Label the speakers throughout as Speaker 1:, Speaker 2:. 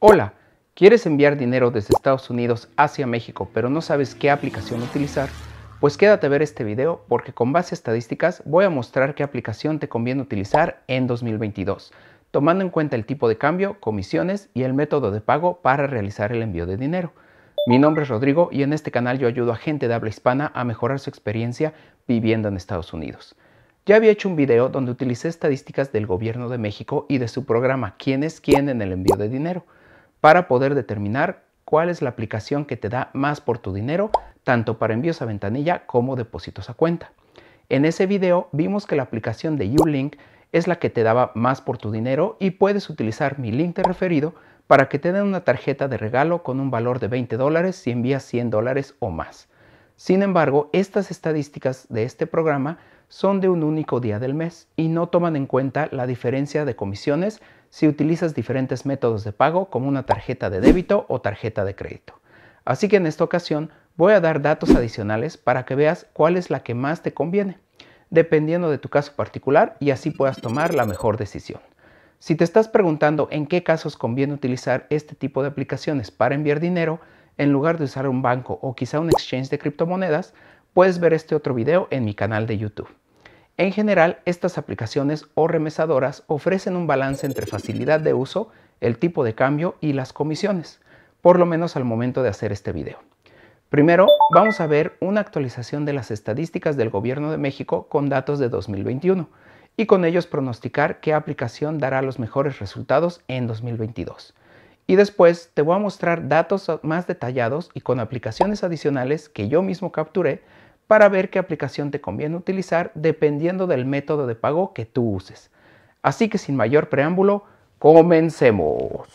Speaker 1: Hola, ¿quieres enviar dinero desde Estados Unidos hacia México pero no sabes qué aplicación utilizar? Pues quédate a ver este video porque con base a estadísticas voy a mostrar qué aplicación te conviene utilizar en 2022, tomando en cuenta el tipo de cambio, comisiones y el método de pago para realizar el envío de dinero. Mi nombre es Rodrigo y en este canal yo ayudo a gente de habla hispana a mejorar su experiencia viviendo en Estados Unidos. Ya había hecho un video donde utilicé estadísticas del gobierno de México y de su programa ¿Quién es quién en el envío de dinero? para poder determinar cuál es la aplicación que te da más por tu dinero, tanto para envíos a ventanilla como depósitos a cuenta. En ese video vimos que la aplicación de U-Link es la que te daba más por tu dinero y puedes utilizar mi link de referido para que te den una tarjeta de regalo con un valor de 20 dólares si envías 100 dólares o más. Sin embargo, estas estadísticas de este programa son de un único día del mes y no toman en cuenta la diferencia de comisiones si utilizas diferentes métodos de pago como una tarjeta de débito o tarjeta de crédito. Así que en esta ocasión voy a dar datos adicionales para que veas cuál es la que más te conviene, dependiendo de tu caso particular y así puedas tomar la mejor decisión. Si te estás preguntando en qué casos conviene utilizar este tipo de aplicaciones para enviar dinero, en lugar de usar un banco o quizá un exchange de criptomonedas, puedes ver este otro video en mi canal de YouTube. En general, estas aplicaciones o remesadoras ofrecen un balance entre facilidad de uso, el tipo de cambio y las comisiones, por lo menos al momento de hacer este video. Primero, vamos a ver una actualización de las estadísticas del Gobierno de México con datos de 2021 y con ellos pronosticar qué aplicación dará los mejores resultados en 2022. Y después te voy a mostrar datos más detallados y con aplicaciones adicionales que yo mismo capturé para ver qué aplicación te conviene utilizar dependiendo del método de pago que tú uses. Así que sin mayor preámbulo, comencemos.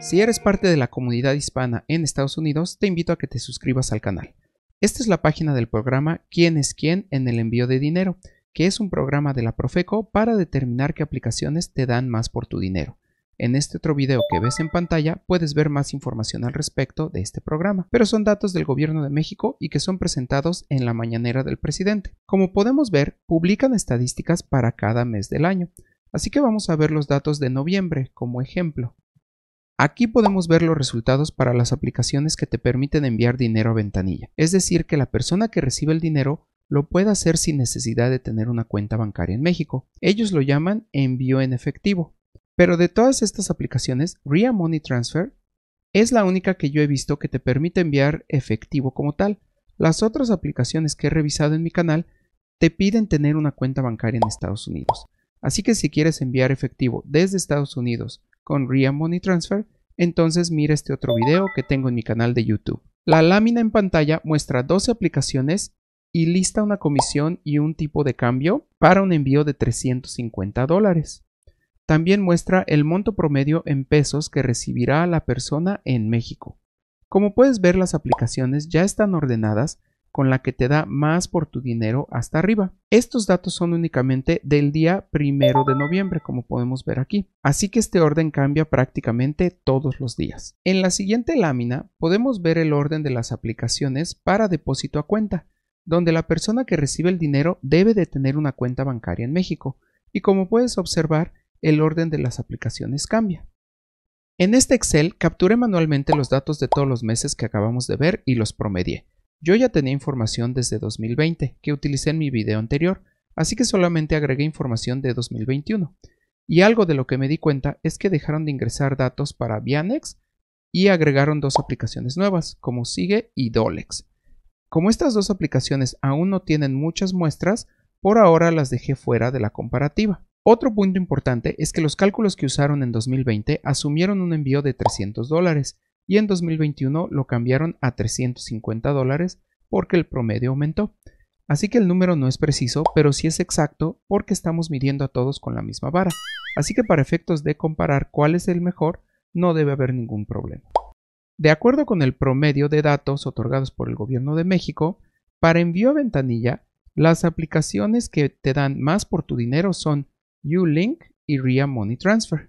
Speaker 1: Si eres parte de la comunidad hispana en Estados Unidos, te invito a que te suscribas al canal. Esta es la página del programa Quién es quién en el envío de dinero, que es un programa de la Profeco para determinar qué aplicaciones te dan más por tu dinero. En este otro video que ves en pantalla puedes ver más información al respecto de este programa, pero son datos del gobierno de México y que son presentados en la mañanera del presidente. Como podemos ver, publican estadísticas para cada mes del año, así que vamos a ver los datos de noviembre como ejemplo. Aquí podemos ver los resultados para las aplicaciones que te permiten enviar dinero a ventanilla, es decir, que la persona que recibe el dinero lo puede hacer sin necesidad de tener una cuenta bancaria en México. Ellos lo llaman envío en efectivo. Pero de todas estas aplicaciones, Ria Money Transfer es la única que yo he visto que te permite enviar efectivo como tal. Las otras aplicaciones que he revisado en mi canal te piden tener una cuenta bancaria en Estados Unidos. Así que si quieres enviar efectivo desde Estados Unidos con Ria Money Transfer, entonces mira este otro video que tengo en mi canal de YouTube. La lámina en pantalla muestra 12 aplicaciones y lista una comisión y un tipo de cambio para un envío de 350 dólares. También muestra el monto promedio en pesos que recibirá la persona en México. Como puedes ver, las aplicaciones ya están ordenadas con la que te da más por tu dinero hasta arriba. Estos datos son únicamente del día primero de noviembre, como podemos ver aquí. Así que este orden cambia prácticamente todos los días. En la siguiente lámina podemos ver el orden de las aplicaciones para depósito a cuenta, donde la persona que recibe el dinero debe de tener una cuenta bancaria en México. Y como puedes observar, el orden de las aplicaciones cambia. En este Excel capturé manualmente los datos de todos los meses que acabamos de ver y los promedié. Yo ya tenía información desde 2020, que utilicé en mi video anterior, así que solamente agregué información de 2021. Y algo de lo que me di cuenta es que dejaron de ingresar datos para Vianex y agregaron dos aplicaciones nuevas, como Sigue y Dolex. Como estas dos aplicaciones aún no tienen muchas muestras, por ahora las dejé fuera de la comparativa. Otro punto importante es que los cálculos que usaron en 2020 asumieron un envío de 300 dólares y en 2021 lo cambiaron a 350 dólares porque el promedio aumentó. Así que el número no es preciso, pero sí es exacto porque estamos midiendo a todos con la misma vara. Así que para efectos de comparar cuál es el mejor, no debe haber ningún problema. De acuerdo con el promedio de datos otorgados por el Gobierno de México, para envío a ventanilla, las aplicaciones que te dan más por tu dinero son u y RIA Money Transfer.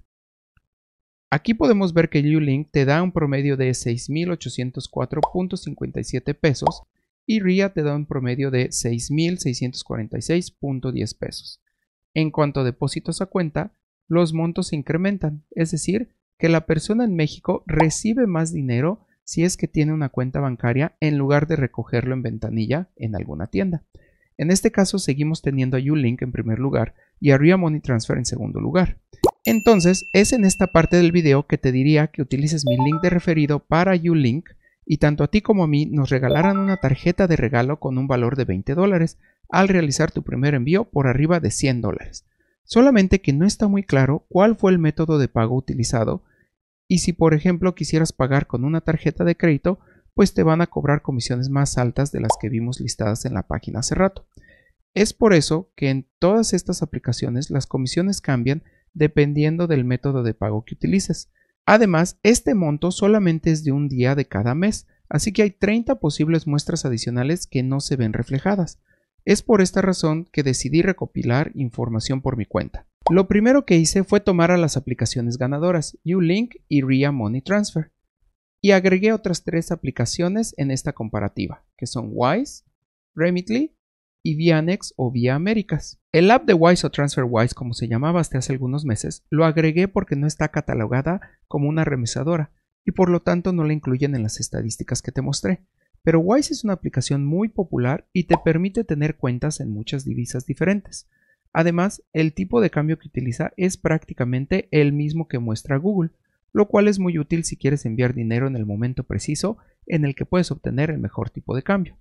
Speaker 1: Aquí podemos ver que u te da un promedio de 6.804.57 pesos y RIA te da un promedio de 6.646.10 pesos. En cuanto a depósitos a cuenta, los montos se incrementan, es decir, que la persona en México recibe más dinero si es que tiene una cuenta bancaria en lugar de recogerlo en ventanilla en alguna tienda. En este caso seguimos teniendo a u en primer lugar, y arriba Money Transfer en segundo lugar. Entonces es en esta parte del video que te diría que utilices mi link de referido para Ulink y tanto a ti como a mí nos regalarán una tarjeta de regalo con un valor de 20 dólares al realizar tu primer envío por arriba de 100 dólares. Solamente que no está muy claro cuál fue el método de pago utilizado y si por ejemplo quisieras pagar con una tarjeta de crédito, pues te van a cobrar comisiones más altas de las que vimos listadas en la página hace rato. Es por eso que en todas estas aplicaciones las comisiones cambian dependiendo del método de pago que utilices. Además, este monto solamente es de un día de cada mes, así que hay 30 posibles muestras adicionales que no se ven reflejadas. Es por esta razón que decidí recopilar información por mi cuenta. Lo primero que hice fue tomar a las aplicaciones ganadoras, Ulink y RIA Money Transfer, y agregué otras tres aplicaciones en esta comparativa, que son Wise, Remitly y vía Anex o vía Américas. El app de Wise o TransferWise, como se llamaba hasta hace algunos meses, lo agregué porque no está catalogada como una remesadora y por lo tanto no la incluyen en las estadísticas que te mostré. Pero Wise es una aplicación muy popular y te permite tener cuentas en muchas divisas diferentes. Además, el tipo de cambio que utiliza es prácticamente el mismo que muestra Google, lo cual es muy útil si quieres enviar dinero en el momento preciso en el que puedes obtener el mejor tipo de cambio.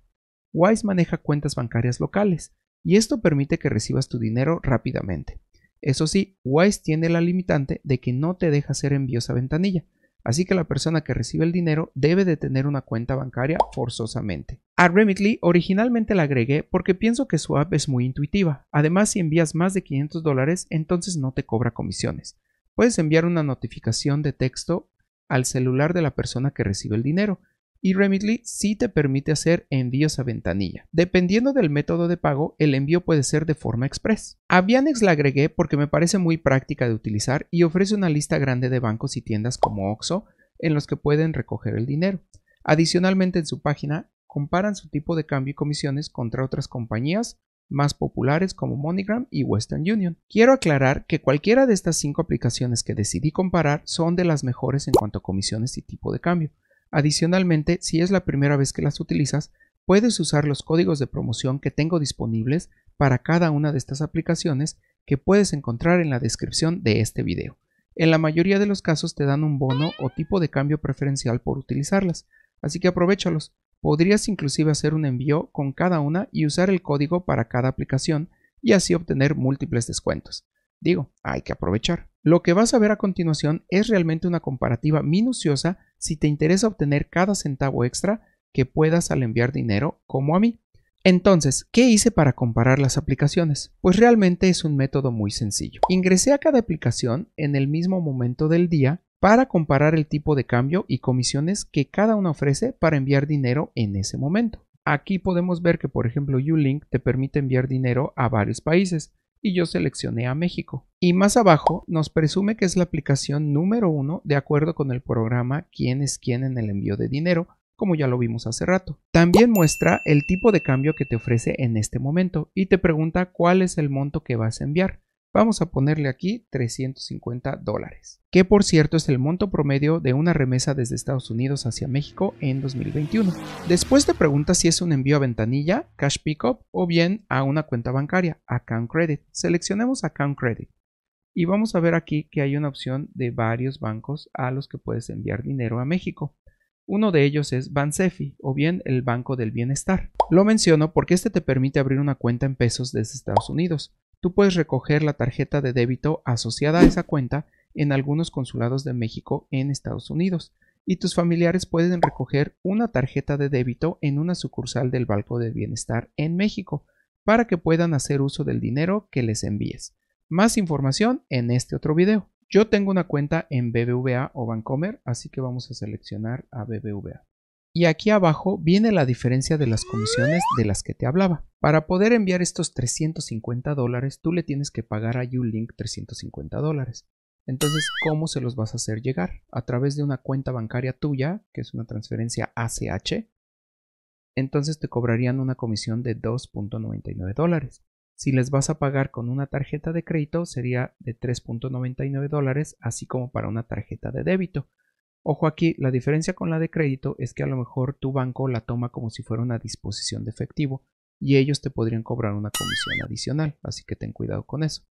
Speaker 1: Wise maneja cuentas bancarias locales y esto permite que recibas tu dinero rápidamente. Eso sí, Wise tiene la limitante de que no te deja hacer envíos a ventanilla, así que la persona que recibe el dinero debe de tener una cuenta bancaria forzosamente. A Remitly originalmente la agregué porque pienso que su app es muy intuitiva. Además, si envías más de 500 dólares, entonces no te cobra comisiones. Puedes enviar una notificación de texto al celular de la persona que recibe el dinero, y Remitly sí te permite hacer envíos a ventanilla. Dependiendo del método de pago, el envío puede ser de forma express. A Vianex la agregué porque me parece muy práctica de utilizar y ofrece una lista grande de bancos y tiendas como Oxo en los que pueden recoger el dinero. Adicionalmente en su página comparan su tipo de cambio y comisiones contra otras compañías más populares como MoneyGram y Western Union. Quiero aclarar que cualquiera de estas cinco aplicaciones que decidí comparar son de las mejores en cuanto a comisiones y tipo de cambio, Adicionalmente, si es la primera vez que las utilizas, puedes usar los códigos de promoción que tengo disponibles para cada una de estas aplicaciones que puedes encontrar en la descripción de este video. En la mayoría de los casos te dan un bono o tipo de cambio preferencial por utilizarlas, así que aprovechalos. Podrías inclusive hacer un envío con cada una y usar el código para cada aplicación y así obtener múltiples descuentos. Digo, hay que aprovechar. Lo que vas a ver a continuación es realmente una comparativa minuciosa si te interesa obtener cada centavo extra que puedas al enviar dinero, como a mí. Entonces, ¿qué hice para comparar las aplicaciones? Pues realmente es un método muy sencillo. Ingresé a cada aplicación en el mismo momento del día para comparar el tipo de cambio y comisiones que cada una ofrece para enviar dinero en ese momento. Aquí podemos ver que, por ejemplo, Ulink te permite enviar dinero a varios países, y yo seleccioné a México. Y más abajo nos presume que es la aplicación número uno de acuerdo con el programa Quién es quién en el envío de dinero, como ya lo vimos hace rato. También muestra el tipo de cambio que te ofrece en este momento y te pregunta cuál es el monto que vas a enviar. Vamos a ponerle aquí 350 dólares, que por cierto es el monto promedio de una remesa desde Estados Unidos hacia México en 2021. Después te pregunta si es un envío a ventanilla, cash pickup o bien a una cuenta bancaria, account credit. Seleccionemos account credit y vamos a ver aquí que hay una opción de varios bancos a los que puedes enviar dinero a México. Uno de ellos es Bansefi o bien el Banco del Bienestar. Lo menciono porque este te permite abrir una cuenta en pesos desde Estados Unidos. Tú puedes recoger la tarjeta de débito asociada a esa cuenta en algunos consulados de México en Estados Unidos y tus familiares pueden recoger una tarjeta de débito en una sucursal del Banco de Bienestar en México para que puedan hacer uso del dinero que les envíes. Más información en este otro video. Yo tengo una cuenta en BBVA o Bancomer, así que vamos a seleccionar a BBVA. Y aquí abajo viene la diferencia de las comisiones de las que te hablaba. Para poder enviar estos 350 dólares, tú le tienes que pagar a Ulink 350 dólares. Entonces, ¿cómo se los vas a hacer llegar? A través de una cuenta bancaria tuya, que es una transferencia ACH. Entonces te cobrarían una comisión de 2.99 dólares. Si les vas a pagar con una tarjeta de crédito, sería de 3.99 dólares, así como para una tarjeta de débito. Ojo aquí, la diferencia con la de crédito es que a lo mejor tu banco la toma como si fuera una disposición de efectivo y ellos te podrían cobrar una comisión adicional, así que ten cuidado con eso.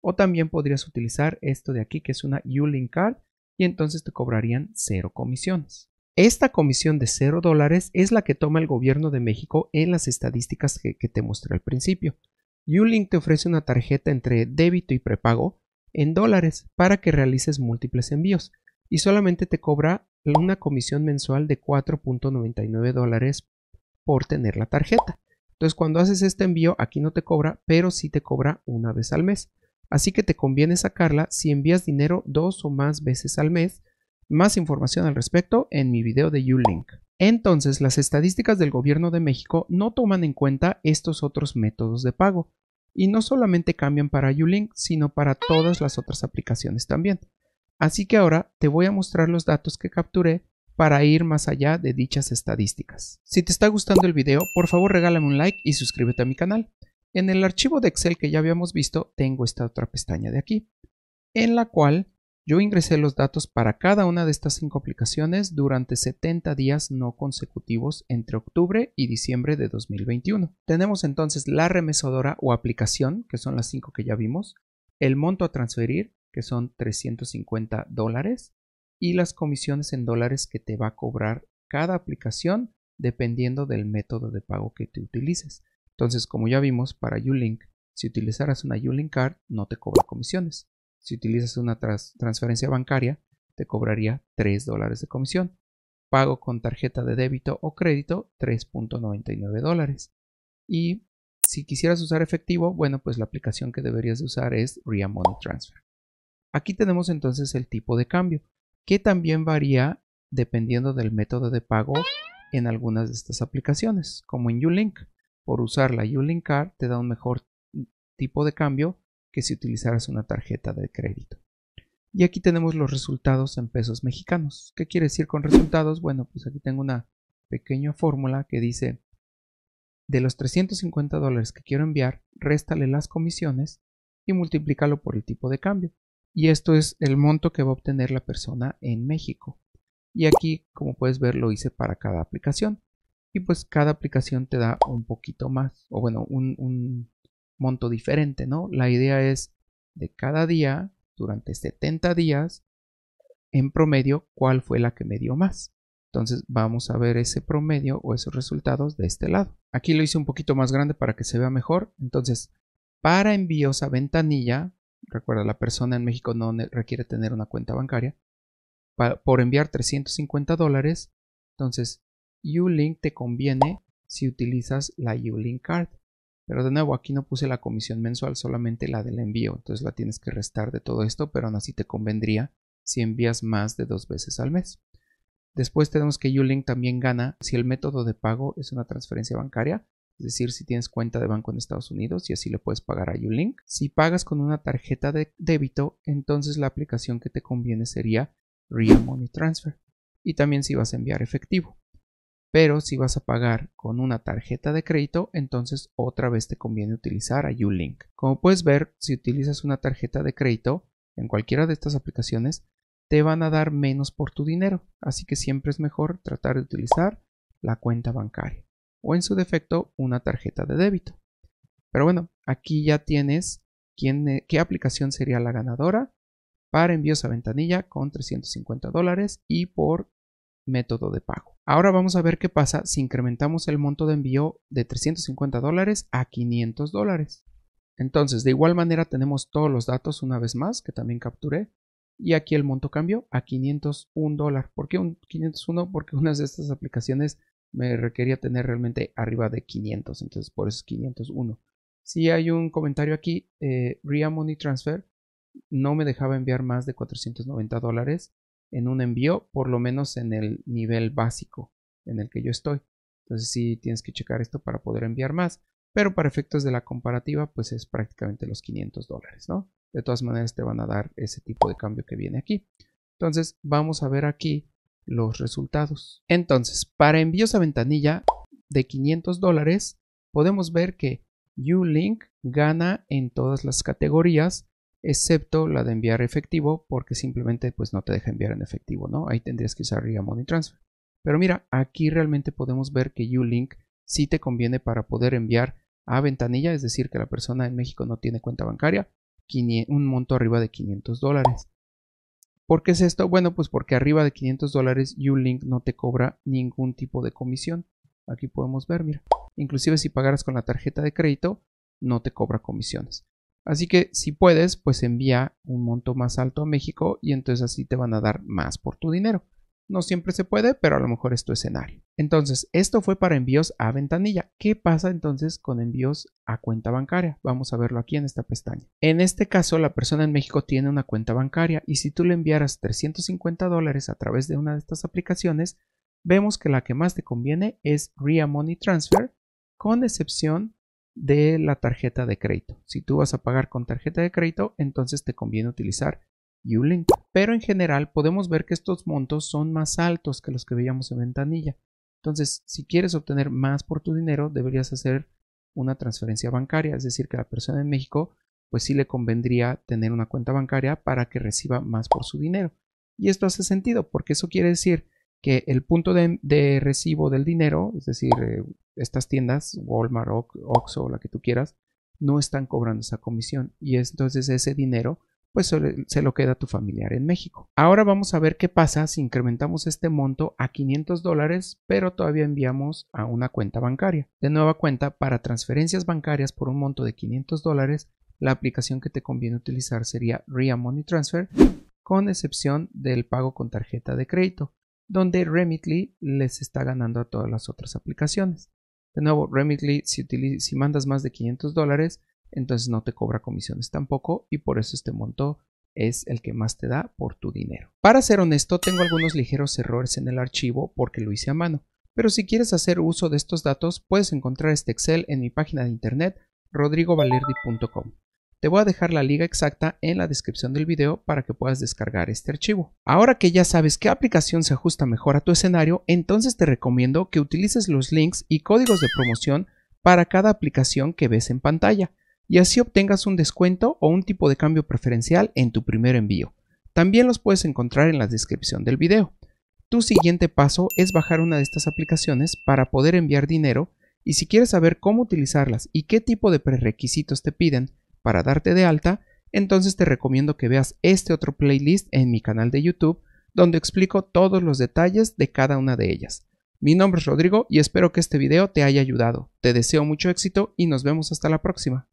Speaker 1: O también podrías utilizar esto de aquí que es una U-Link Card y entonces te cobrarían cero comisiones. Esta comisión de cero dólares es la que toma el gobierno de México en las estadísticas que, te mostré al principio. Link te ofrece una tarjeta entre débito y prepago en dólares para que realices múltiples envíos y solamente te cobra una comisión mensual de 4.99 dólares por tener la tarjeta. Entonces cuando haces este envío aquí no te cobra, pero sí te cobra una vez al mes. Así que te conviene sacarla si envías dinero dos o más veces al mes. Más información al respecto en mi video de Ulink. Entonces, las estadísticas del gobierno de México no toman en cuenta estos otros métodos de pago. Y no solamente cambian para Ulink, sino para todas las otras aplicaciones también. Así que ahora te voy a mostrar los datos que capturé para ir más allá de dichas estadísticas. Si te está gustando el video, por favor regálame un like y suscríbete a mi canal. En el archivo de Excel que ya habíamos visto, tengo esta otra pestaña de aquí, en la cual yo ingresé los datos para cada una de estas cinco aplicaciones durante 70 días no consecutivos entre octubre y diciembre de 2021. Tenemos entonces la remesadora o aplicación, que son las cinco que ya vimos, el monto a transferir, que son 350 dólares, y las comisiones en dólares que te va a cobrar cada aplicación dependiendo del método de pago que te utilices. Entonces, como ya vimos, para U-Link, si utilizaras una U-Link Card, no te cobra comisiones. Si utilizas una transferencia bancaria, te cobraría 3 dólares de comisión. Pago con tarjeta de débito o crédito, 3.99 dólares. Y si quisieras usar efectivo, bueno, pues la aplicación que deberías de usar es Real Money Transfer. Aquí tenemos entonces el tipo de cambio, que también varía dependiendo del método de pago en algunas de estas aplicaciones, como en Ulink. Por usar la Ulink Card te da un mejor tipo de cambio que si utilizaras una tarjeta de crédito. Y aquí tenemos los resultados en pesos mexicanos. ¿Qué quiere decir con resultados? Bueno, pues aquí tengo una pequeña fórmula que dice, de los 350 dólares que quiero enviar, réstale las comisiones y multiplícalo por el tipo de cambio y esto es el monto que va a obtener la persona en México. Y aquí, como puedes ver, lo hice para cada aplicación. Y pues cada aplicación te da un poquito más, o bueno, un, monto diferente, ¿no? La idea es de cada día, durante 70 días, en promedio, cuál fue la que me dio más. Entonces vamos a ver ese promedio o esos resultados de este lado. Aquí lo hice un poquito más grande para que se vea mejor. Entonces, para envíos a ventanilla, recuerda, la persona en México no requiere tener una cuenta bancaria, para, por enviar 350 dólares, entonces Ulink te conviene si utilizas la Ulink Card. Pero de nuevo, aquí no puse la comisión mensual, solamente la del envío. Entonces la tienes que restar de todo esto, pero aún así te convendría si envías más de dos veces al mes. Después tenemos que Ulink también gana si el método de pago es una transferencia bancaria es decir, si tienes cuenta de banco en Estados Unidos y así le puedes pagar a Ulink. Si pagas con una tarjeta de débito, entonces la aplicación que te conviene sería Real Money Transfer. Y también si vas a enviar efectivo. Pero si vas a pagar con una tarjeta de crédito, entonces otra vez te conviene utilizar a U-Link. Como puedes ver, si utilizas una tarjeta de crédito en cualquiera de estas aplicaciones, te van a dar menos por tu dinero. Así que siempre es mejor tratar de utilizar la cuenta bancaria o en su defecto una tarjeta de débito. Pero bueno, aquí ya tienes quién, eh, qué aplicación sería la ganadora para envíos a ventanilla con 350 dólares y por método de pago. Ahora vamos a ver qué pasa si incrementamos el monto de envío de 350 dólares a 500 dólares. Entonces, de igual manera tenemos todos los datos una vez más que también capturé y aquí el monto cambió a 501 dólar. ¿Por qué un 501? Porque una de estas aplicaciones me requería tener realmente arriba de 500, entonces por eso es 501. Si hay un comentario aquí, eh, RIA Money Transfer no me dejaba enviar más de 490 dólares en un envío, por lo menos en el nivel básico en el que yo estoy. Entonces sí tienes que checar esto para poder enviar más, pero para efectos de la comparativa pues es prácticamente los 500 dólares, ¿no? De todas maneras te van a dar ese tipo de cambio que viene aquí. Entonces vamos a ver aquí los resultados. Entonces, para envíos a ventanilla de 500 dólares, podemos ver que link gana en todas las categorías, excepto la de enviar efectivo, porque simplemente pues, no te deja enviar en efectivo, ¿no? Ahí tendrías que usar RIA Money Transfer. Pero mira, aquí realmente podemos ver que link sí te conviene para poder enviar a ventanilla, es decir, que la persona en México no tiene cuenta bancaria, un monto arriba de 500 dólares. ¿Por qué es esto? Bueno, pues porque arriba de 500 dólares U-Link no te cobra ningún tipo de comisión. Aquí podemos ver, mira. Inclusive si pagaras con la tarjeta de crédito, no te cobra comisiones. Así que si puedes, pues envía un monto más alto a México y entonces así te van a dar más por tu dinero. No siempre se puede, pero a lo mejor es tu escenario. Entonces, esto fue para envíos a ventanilla. ¿Qué pasa entonces con envíos a cuenta bancaria? Vamos a verlo aquí en esta pestaña. En este caso, la persona en México tiene una cuenta bancaria y si tú le enviaras 350 dólares a través de una de estas aplicaciones, vemos que la que más te conviene es RIA Money Transfer, con excepción de la tarjeta de crédito. Si tú vas a pagar con tarjeta de crédito, entonces te conviene utilizar pero en general podemos ver que estos montos son más altos que los que veíamos en ventanilla. Entonces, si quieres obtener más por tu dinero, deberías hacer una transferencia bancaria, es decir, que la persona en México pues sí le convendría tener una cuenta bancaria para que reciba más por su dinero. Y esto hace sentido, porque eso quiere decir que el punto de, recibo del dinero, es decir, eh, estas tiendas, Walmart, Oxxo, la que tú quieras, no están cobrando esa comisión y entonces ese dinero pues se lo queda tu familiar en México. Ahora vamos a ver qué pasa si incrementamos este monto a 500 dólares, pero todavía enviamos a una cuenta bancaria. De nueva cuenta, para transferencias bancarias por un monto de 500 dólares, la aplicación que te conviene utilizar sería RIA Money Transfer, con excepción del pago con tarjeta de crédito, donde Remitly les está ganando a todas las otras aplicaciones. De nuevo, Remitly, si, si mandas más de 500 dólares, entonces no te cobra comisiones tampoco y por eso este monto es el que más te da por tu dinero. Para ser honesto, tengo algunos ligeros errores en el archivo porque lo hice a mano, pero si quieres hacer uso de estos datos, puedes encontrar este Excel en mi página de internet rodrigovalerdi.com. Te voy a dejar la liga exacta en la descripción del video para que puedas descargar este archivo. Ahora que ya sabes qué aplicación se ajusta mejor a tu escenario, entonces te recomiendo que utilices los links y códigos de promoción para cada aplicación que ves en pantalla y así obtengas un descuento o un tipo de cambio preferencial en tu primer envío. También los puedes encontrar en la descripción del video. Tu siguiente paso es bajar una de estas aplicaciones para poder enviar dinero y si quieres saber cómo utilizarlas y qué tipo de prerequisitos te piden para darte de alta, entonces te recomiendo que veas este otro playlist en mi canal de YouTube donde explico todos los detalles de cada una de ellas. Mi nombre es Rodrigo y espero que este video te haya ayudado. Te deseo mucho éxito y nos vemos hasta la próxima.